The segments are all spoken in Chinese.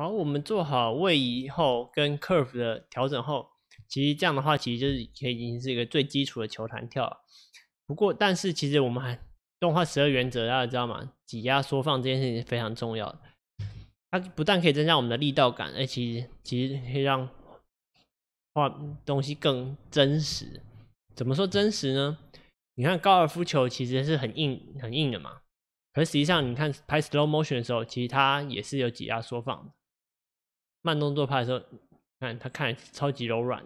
好，我们做好位移后，跟 curve 的调整后，其实这样的话，其实就是可以已经是一个最基础的球弹跳。不过，但是其实我们还动画十二原则，大家知道吗？挤压缩放这件事情是非常重要。的。它不但可以增加我们的力道感，而其实其实可以让画东西更真实。怎么说真实呢？你看高尔夫球其实是很硬很硬的嘛，可实际上你看拍 slow motion 的时候，其实它也是有挤压缩放。慢动作拍的时候，看它看超级柔软，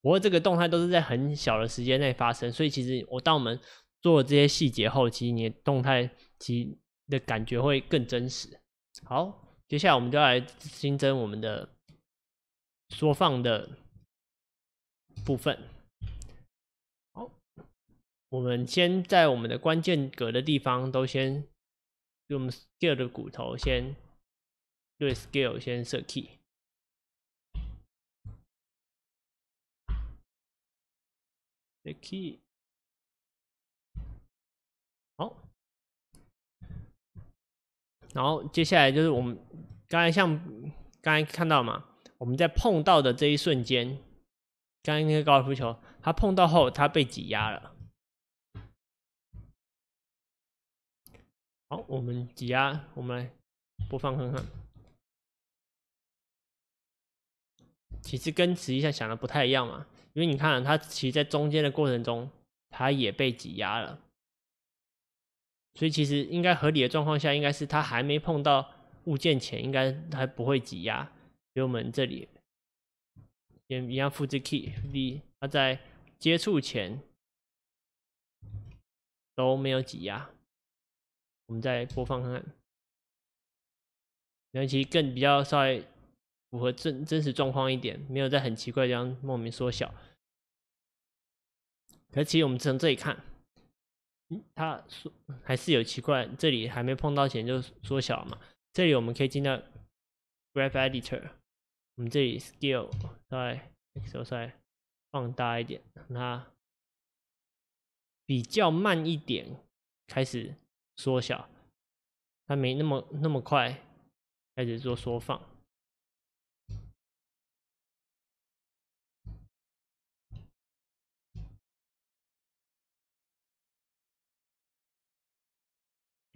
不过这个动态都是在很小的时间内发生，所以其实我当我们做了这些细节后，其实你的动态其的感觉会更真实。好，接下来我们就来新增我们的缩放的部分。好，我们先在我们的关键格的地方都先用 scale 的骨头先。对 scale 先设 key，设 key，好，然后接下来就是我们刚才像刚才看到嘛，我们在碰到的这一瞬间，刚刚那个高尔夫球，它碰到后它被挤压了。好，我们挤压，我们来播放看看。其实跟实际上想的不太一样嘛，因为你看它其实，在中间的过程中，它也被挤压了，所以其实应该合理的状况下，应该是它还没碰到物件前，应该还不会挤压。所以我们这里也一样复制 key，它在接触前都没有挤压。我们再播放看看，尤其实更比较稍微。符合真真实状况一点，没有在很奇怪这样莫名缩小。可其实我们从这里看，嗯，它还是有奇怪，这里还没碰到钱就缩小嘛。这里我们可以进到 Graph Editor，我们这里 Scale 在 X 轴上放大一点，让它比较慢一点开始缩小，它没那么那么快开始做缩放。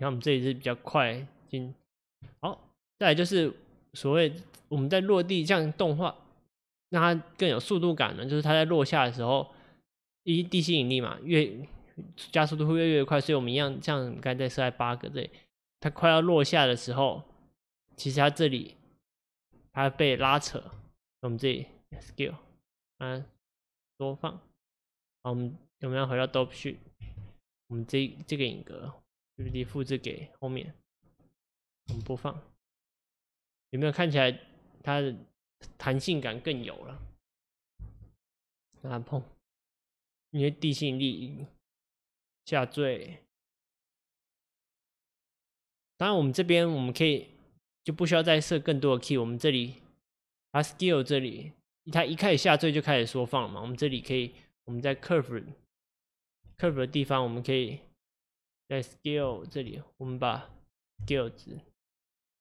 后我们这里是比较快，进好，再来就是所谓我们在落地这样动画，让它更有速度感呢，就是它在落下的时候，一地心引力嘛，越加速度会越越快，所以我们一样像刚才在设在八个这里，它快要落下的时候，其实它这里它被拉扯，我们这里 s k i l l 嗯，多放，好，我们我们要回到 dope sheet，我们这这个影格。距离复制给后面，我们播放，有没有看起来它的弹性感更有了？让它碰，因为地心力下坠。当然，我们这边我们可以就不需要再设更多的 key。我们这里它 skill 这里，它一开始下坠就开始缩放嘛。我们这里可以，我们在 curve curve 的地方，我们可以。在 scale 这里，我们把 scale 值，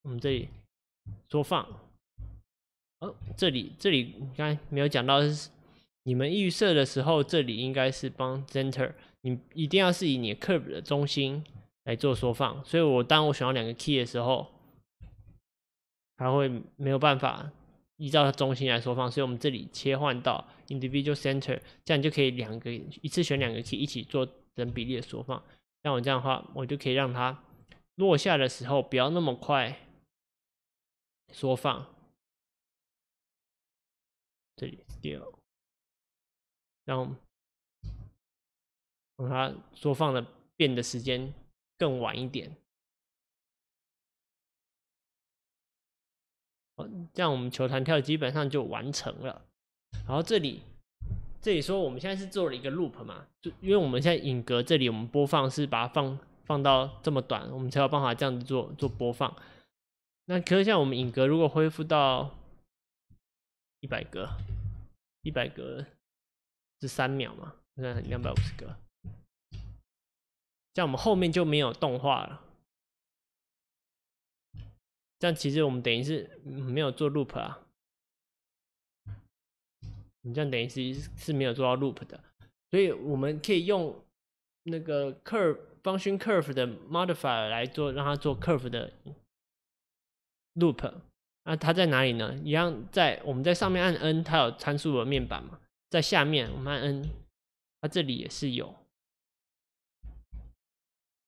我们这里缩放。哦，这里这里，你看没有讲到，是你们预设的时候，这里应该是帮 center，你一定要是以你 curve 的中心来做缩放。所以，我当我选到两个 key 的时候，它会没有办法依照它中心来缩放。所以我们这里切换到 individual center，这样你就可以两个一次选两个 key 一起做等比例的缩放。像我这样的话，我就可以让它落下的时候不要那么快缩放。这里 scale，让让它缩放的变的时间更晚一点。这样我们球弹跳基本上就完成了。然后这里。这里说我们现在是做了一个 loop 嘛，就因为我们现在影格这里我们播放是把它放放到这么短，我们才有办法这样子做做播放。那可是像我们影格如果恢复到一百格，一百格是三秒嘛？现在两百五十格，样我们后面就没有动画了。这样其实我们等于是没有做 loop 啊。你这样等于是是没有做到 loop 的，所以我们可以用那个 curve function curve 的 modifier 来做，让它做 curve 的 loop。那它在哪里呢？一样在我们在上面按 n，它有参数的面板嘛？在下面我们按 n，它这里也是有，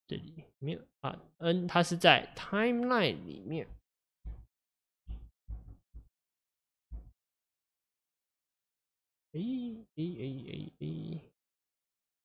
这里没有啊 n 它是在 timeline 里面。哎哎哎哎！